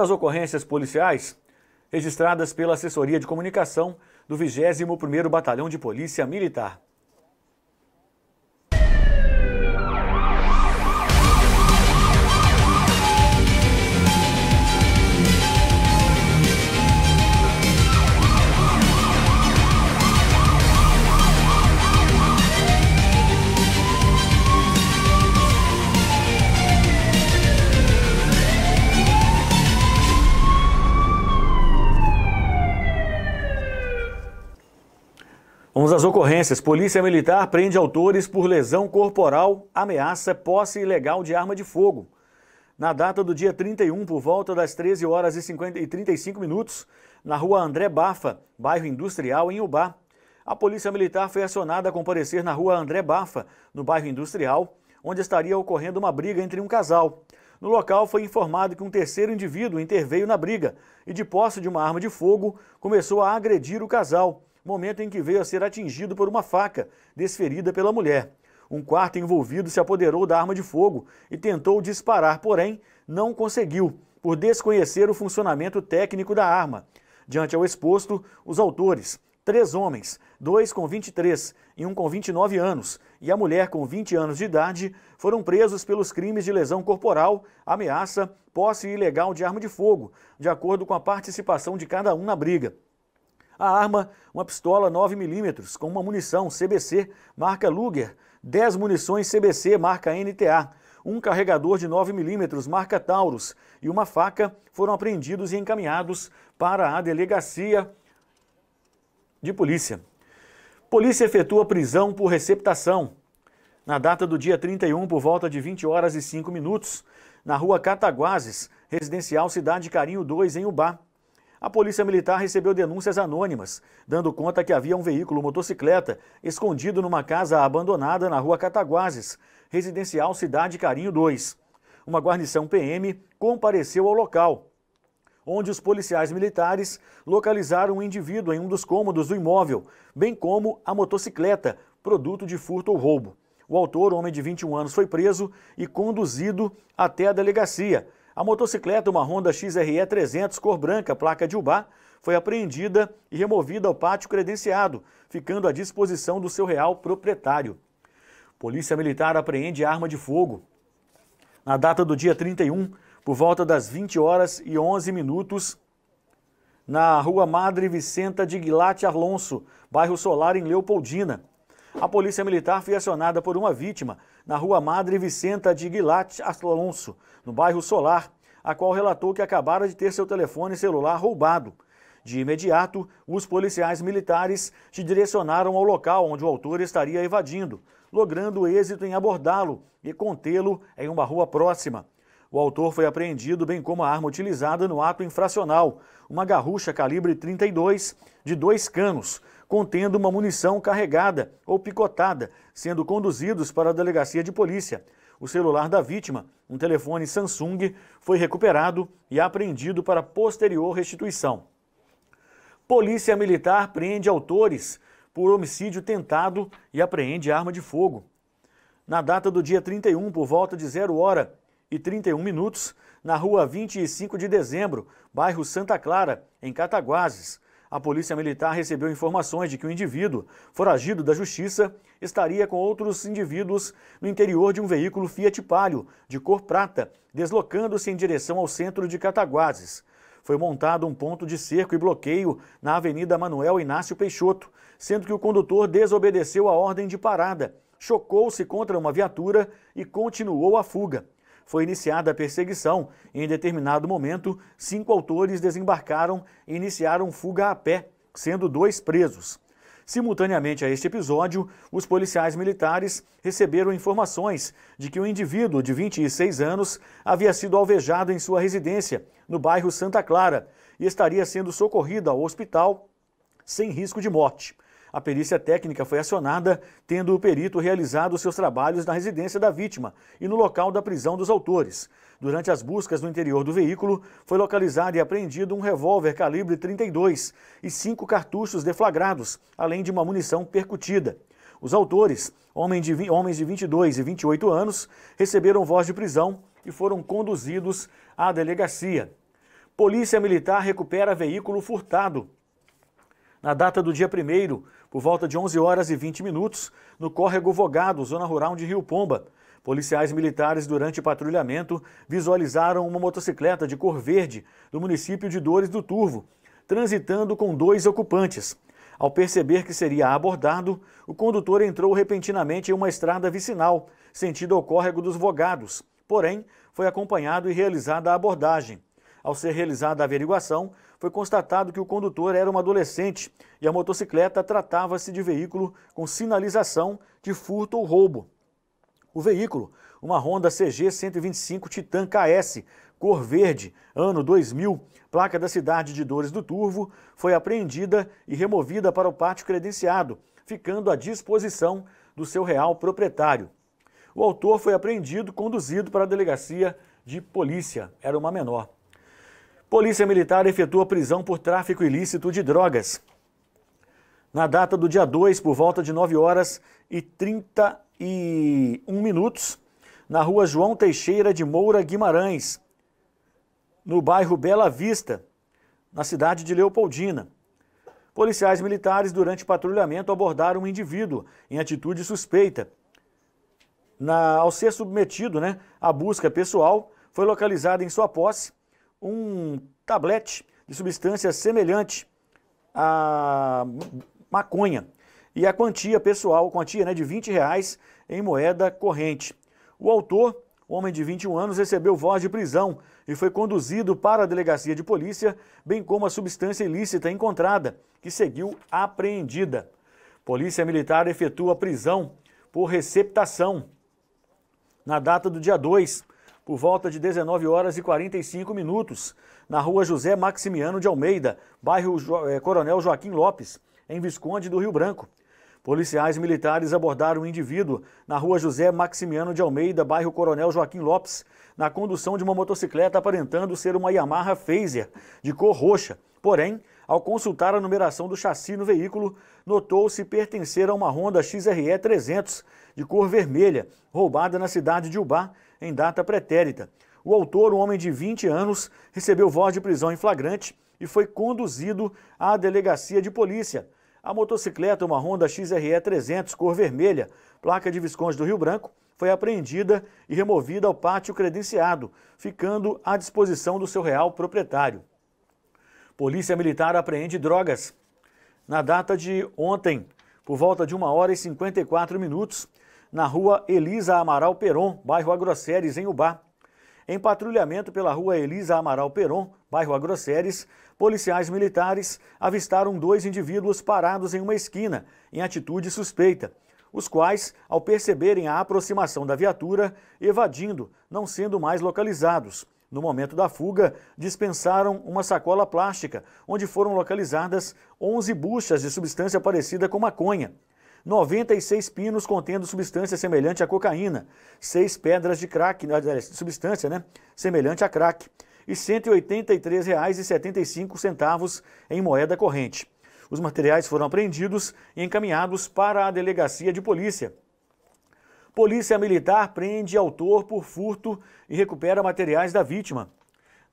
as ocorrências policiais registradas pela assessoria de comunicação do 21º Batalhão de Polícia Militar. Vamos às ocorrências. Polícia Militar prende autores por lesão corporal, ameaça, posse ilegal de arma de fogo. Na data do dia 31, por volta das 13 horas e, 50, e 35 minutos, na rua André Bafa, bairro Industrial, em Ubá, a Polícia Militar foi acionada a comparecer na rua André Bafa, no bairro Industrial, onde estaria ocorrendo uma briga entre um casal. No local foi informado que um terceiro indivíduo interveio na briga e, de posse de uma arma de fogo, começou a agredir o casal momento em que veio a ser atingido por uma faca desferida pela mulher. Um quarto envolvido se apoderou da arma de fogo e tentou disparar, porém não conseguiu, por desconhecer o funcionamento técnico da arma. Diante ao exposto, os autores, três homens, dois com 23 e um com 29 anos, e a mulher com 20 anos de idade, foram presos pelos crimes de lesão corporal, ameaça, posse ilegal de arma de fogo, de acordo com a participação de cada um na briga. A arma, uma pistola 9mm com uma munição CBC marca Luger, 10 munições CBC marca NTA, um carregador de 9mm marca Taurus e uma faca foram apreendidos e encaminhados para a delegacia de polícia. Polícia efetua prisão por receptação. Na data do dia 31, por volta de 20 horas e 5 minutos, na rua Cataguases, residencial Cidade Carinho 2, em Ubá, a Polícia Militar recebeu denúncias anônimas, dando conta que havia um veículo motocicleta escondido numa casa abandonada na rua Cataguases, residencial Cidade Carinho 2. Uma guarnição PM compareceu ao local, onde os policiais militares localizaram um indivíduo em um dos cômodos do imóvel, bem como a motocicleta, produto de furto ou roubo. O autor, homem de 21 anos, foi preso e conduzido até a delegacia, a motocicleta, uma Honda XRE 300 cor branca, placa de Ubá, foi apreendida e removida ao pátio credenciado, ficando à disposição do seu real proprietário. Polícia Militar apreende arma de fogo. Na data do dia 31, por volta das 20 horas e 11 minutos, na rua Madre Vicenta de Guilate Alonso, bairro Solar, em Leopoldina, a polícia militar foi acionada por uma vítima na rua Madre Vicenta de Guilate Alonso, no bairro Solar, a qual relatou que acabara de ter seu telefone celular roubado. De imediato, os policiais militares se direcionaram ao local onde o autor estaria evadindo, logrando êxito em abordá-lo e contê-lo em uma rua próxima. O autor foi apreendido, bem como a arma utilizada no ato infracional, uma garrucha calibre 32 de dois canos, contendo uma munição carregada ou picotada, sendo conduzidos para a delegacia de polícia. O celular da vítima, um telefone Samsung, foi recuperado e apreendido para posterior restituição. Polícia Militar prende autores por homicídio tentado e apreende arma de fogo. Na data do dia 31, por volta de zero hora, e 31 minutos, na rua 25 de dezembro, bairro Santa Clara, em Cataguases. A Polícia Militar recebeu informações de que o indivíduo, foragido da Justiça, estaria com outros indivíduos no interior de um veículo Fiat Palio, de cor prata, deslocando-se em direção ao centro de Cataguases. Foi montado um ponto de cerco e bloqueio na Avenida Manuel Inácio Peixoto, sendo que o condutor desobedeceu a ordem de parada, chocou-se contra uma viatura e continuou a fuga foi iniciada a perseguição e, em determinado momento, cinco autores desembarcaram e iniciaram fuga a pé, sendo dois presos. Simultaneamente a este episódio, os policiais militares receberam informações de que um indivíduo de 26 anos havia sido alvejado em sua residência, no bairro Santa Clara, e estaria sendo socorrido ao hospital sem risco de morte. A perícia técnica foi acionada, tendo o perito realizado seus trabalhos na residência da vítima e no local da prisão dos autores. Durante as buscas no interior do veículo, foi localizado e apreendido um revólver calibre 32 e cinco cartuchos deflagrados, além de uma munição percutida. Os autores, homens de, homens de 22 e 28 anos, receberam voz de prisão e foram conduzidos à delegacia. Polícia Militar recupera veículo furtado. Na data do dia 1 por volta de 11 horas e 20 minutos, no córrego Vogado, zona rural de Rio Pomba. Policiais militares, durante patrulhamento, visualizaram uma motocicleta de cor verde do município de Dores do Turvo, transitando com dois ocupantes. Ao perceber que seria abordado, o condutor entrou repentinamente em uma estrada vicinal, sentido ao córrego dos Vogados. Porém, foi acompanhado e realizada a abordagem. Ao ser realizada a averiguação, foi constatado que o condutor era um adolescente e a motocicleta tratava-se de veículo com sinalização de furto ou roubo. O veículo, uma Honda CG 125 Titan KS, cor verde, ano 2000, placa da cidade de Dores do Turvo, foi apreendida e removida para o pátio credenciado, ficando à disposição do seu real proprietário. O autor foi apreendido, conduzido para a delegacia de polícia. Era uma menor. Polícia Militar efetua prisão por tráfico ilícito de drogas. Na data do dia 2, por volta de 9 horas e 31 minutos, na rua João Teixeira de Moura Guimarães, no bairro Bela Vista, na cidade de Leopoldina. Policiais militares, durante patrulhamento, abordaram um indivíduo em atitude suspeita. Na, ao ser submetido né, à busca pessoal, foi localizado em sua posse um tablete de substância semelhante à maconha e a quantia pessoal, quantia né, de 20 reais em moeda corrente. O autor, homem de 21 anos, recebeu voz de prisão e foi conduzido para a delegacia de polícia, bem como a substância ilícita encontrada, que seguiu apreendida. Polícia Militar efetua prisão por receptação na data do dia 2 por volta de 19 horas e 45 minutos, na rua José Maximiano de Almeida, bairro jo eh, Coronel Joaquim Lopes, em Visconde do Rio Branco. Policiais militares abordaram o um indivíduo na rua José Maximiano de Almeida, bairro Coronel Joaquim Lopes, na condução de uma motocicleta aparentando ser uma Yamaha Phaser, de cor roxa. Porém, ao consultar a numeração do chassi no veículo, notou-se pertencer a uma Honda XRE 300, de cor vermelha, roubada na cidade de Ubá, em data pretérita. O autor, um homem de 20 anos, recebeu voz de prisão em flagrante e foi conduzido à delegacia de polícia. A motocicleta, uma Honda XRE 300, cor vermelha, placa de Visconde do Rio Branco, foi apreendida e removida ao pátio credenciado, ficando à disposição do seu real proprietário. Polícia Militar apreende drogas. Na data de ontem, por volta de 1 hora e 54 minutos, na rua Elisa Amaral Peron, bairro Agroceres, em Ubá. Em patrulhamento pela rua Elisa Amaral Peron, bairro Agroceres, policiais militares avistaram dois indivíduos parados em uma esquina, em atitude suspeita, os quais, ao perceberem a aproximação da viatura, evadindo, não sendo mais localizados. No momento da fuga, dispensaram uma sacola plástica, onde foram localizadas 11 buchas de substância parecida com maconha. 96 pinos contendo substância semelhante à cocaína, 6 pedras de crack, né, substância né, semelhante a crack, e R$ 183,75 em moeda corrente. Os materiais foram apreendidos e encaminhados para a delegacia de polícia. Polícia Militar prende autor por furto e recupera materiais da vítima.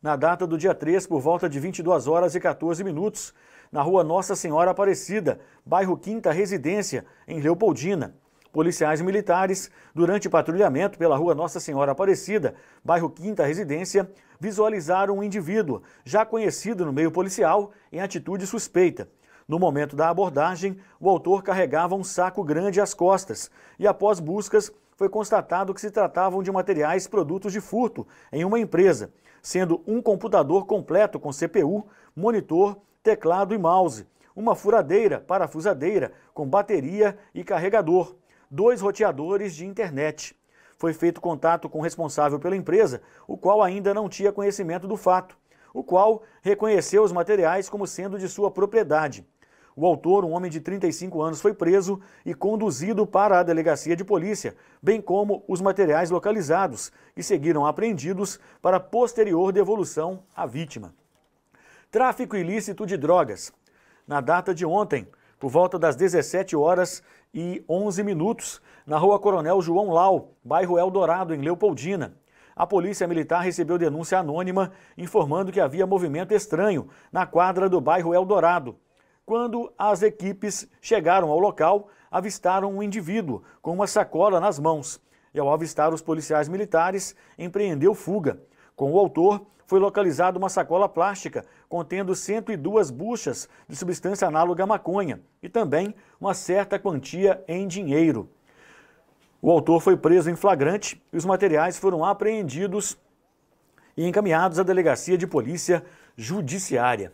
Na data do dia 3, por volta de 22 horas e 14 minutos, na rua Nossa Senhora Aparecida, bairro Quinta Residência, em Leopoldina. Policiais militares, durante patrulhamento pela rua Nossa Senhora Aparecida, bairro Quinta Residência, visualizaram um indivíduo, já conhecido no meio policial, em atitude suspeita. No momento da abordagem, o autor carregava um saco grande às costas e, após buscas, foi constatado que se tratavam de materiais produtos de furto em uma empresa, sendo um computador completo com CPU, monitor teclado e mouse, uma furadeira, parafusadeira com bateria e carregador, dois roteadores de internet. Foi feito contato com o responsável pela empresa, o qual ainda não tinha conhecimento do fato, o qual reconheceu os materiais como sendo de sua propriedade. O autor, um homem de 35 anos, foi preso e conduzido para a delegacia de polícia, bem como os materiais localizados, que seguiram apreendidos para posterior devolução à vítima tráfico ilícito de drogas. Na data de ontem, por volta das 17 horas e 11 minutos, na rua Coronel João Lau, bairro Eldorado, em Leopoldina. A Polícia Militar recebeu denúncia anônima informando que havia movimento estranho na quadra do bairro Eldorado. Quando as equipes chegaram ao local, avistaram um indivíduo com uma sacola nas mãos. E ao avistar os policiais militares, empreendeu fuga. Com o autor, foi localizada uma sacola plástica contendo 102 buchas de substância análoga à maconha e também uma certa quantia em dinheiro. O autor foi preso em flagrante e os materiais foram apreendidos e encaminhados à delegacia de polícia judiciária.